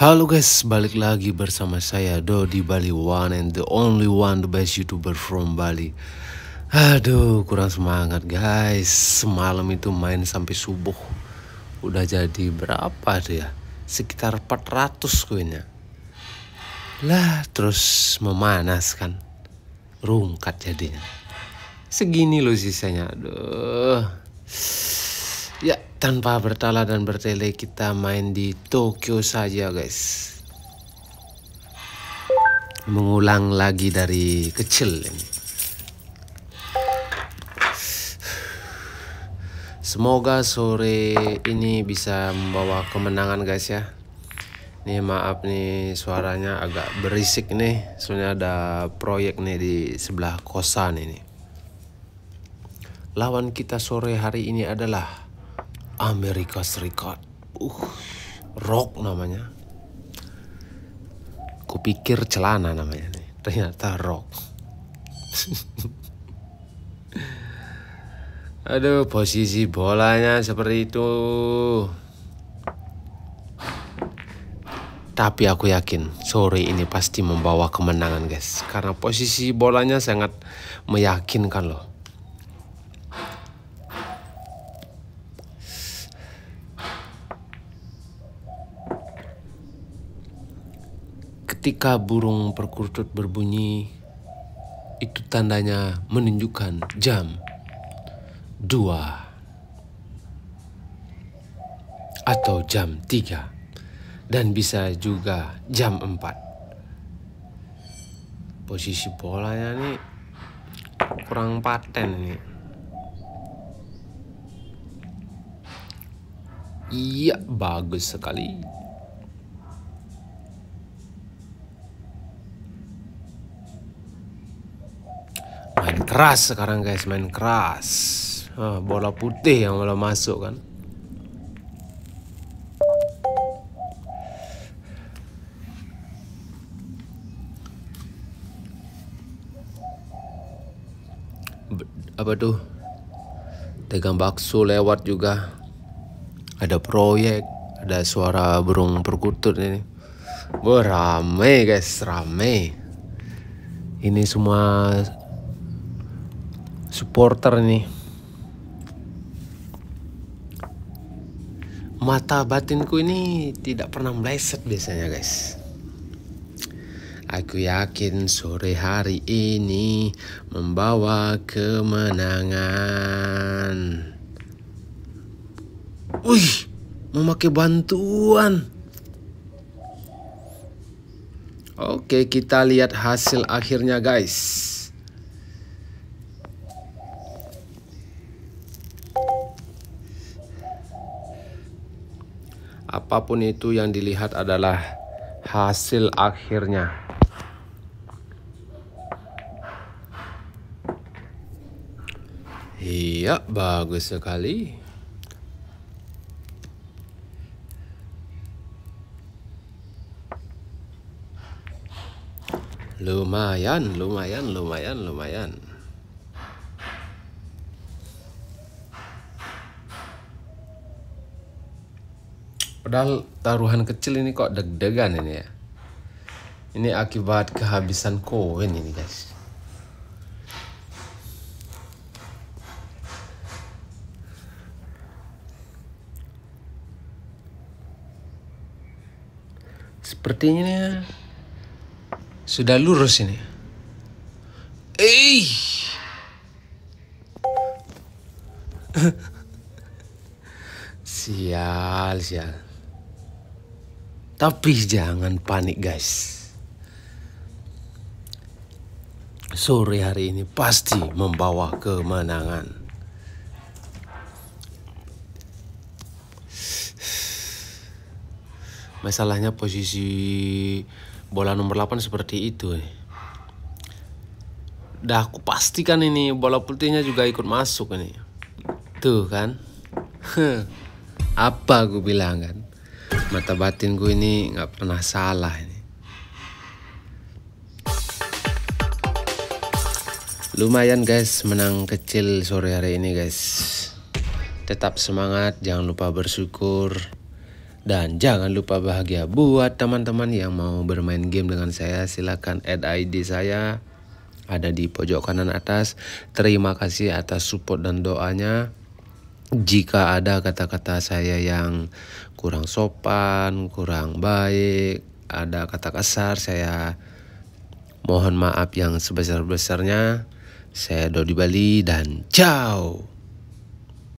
Halo guys, balik lagi bersama saya Dodi Bali One and the only one the best youtuber from Bali. Aduh, kurang semangat guys. Semalam itu main sampai subuh. Udah jadi berapa tuh ya? Sekitar 400 koinnya. Lah, terus memanas kan. Rungkat jadinya. Segini loh sisanya. Aduh. Ya, tanpa bertala dan bertele kita main di Tokyo saja, guys. Mengulang lagi dari kecil ini. Semoga sore ini bisa membawa kemenangan, guys ya. Nih maaf nih suaranya agak berisik nih. Soalnya ada proyek nih di sebelah kosan ini. Lawan kita sore hari ini adalah Amerika Serikat. Uh, rock namanya. Kupikir celana namanya nih. Ternyata rock. Aduh, posisi bolanya seperti itu. Tapi aku yakin sore ini pasti membawa kemenangan guys Karena posisi bolanya sangat meyakinkan loh Ketika burung perkutut berbunyi, itu tandanya menunjukkan jam dua atau jam tiga dan bisa juga jam empat. Posisi bolanya nih kurang paten ini. Iya, bagus sekali. keras sekarang guys main keras ah, bola putih yang malah masuk kan apa tuh tegang bakso lewat juga ada proyek ada suara burung perkutut ini Wah, rame guys rame ini semua supporter nih mata batinku ini tidak pernah meleset biasanya guys Aku yakin sore hari ini membawa kemenangan. Wih, memakai bantuan. Oke, kita lihat hasil akhirnya, guys. apapun itu yang dilihat adalah hasil akhirnya. Iya, bagus sekali. Lumayan, lumayan, lumayan, lumayan. Padahal taruhan kecil ini kok deg-degan ini ya. Ini akibat kehabisan koin ini guys. Sepertinya sudah lurus ini. Eh. sial, sial. Tapi jangan panik guys. Sore hari ini pasti membawa kemenangan. Masalahnya posisi bola nomor 8 seperti itu. Eh. Dah aku pastikan ini bola putihnya juga ikut masuk ini. Tuh kan. Apa aku bilang kan mata batin gue ini nggak pernah salah ini. Lumayan guys menang kecil sore hari ini guys. Tetap semangat, jangan lupa bersyukur. Dan jangan lupa bahagia buat teman-teman yang mau bermain game dengan saya silahkan add ID saya ada di pojok kanan atas. Terima kasih atas support dan doanya jika ada kata-kata saya yang kurang sopan, kurang baik, ada kata kasar, saya mohon maaf yang sebesar-besarnya. Saya Dodi Bali dan ciao.